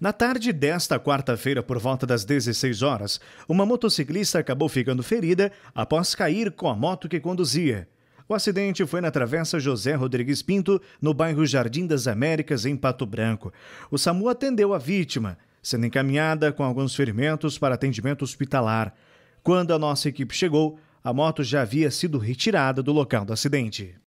Na tarde desta quarta-feira, por volta das 16 horas, uma motociclista acabou ficando ferida após cair com a moto que conduzia. O acidente foi na Travessa José Rodrigues Pinto, no bairro Jardim das Américas, em Pato Branco. O SAMU atendeu a vítima, sendo encaminhada com alguns ferimentos para atendimento hospitalar. Quando a nossa equipe chegou, a moto já havia sido retirada do local do acidente.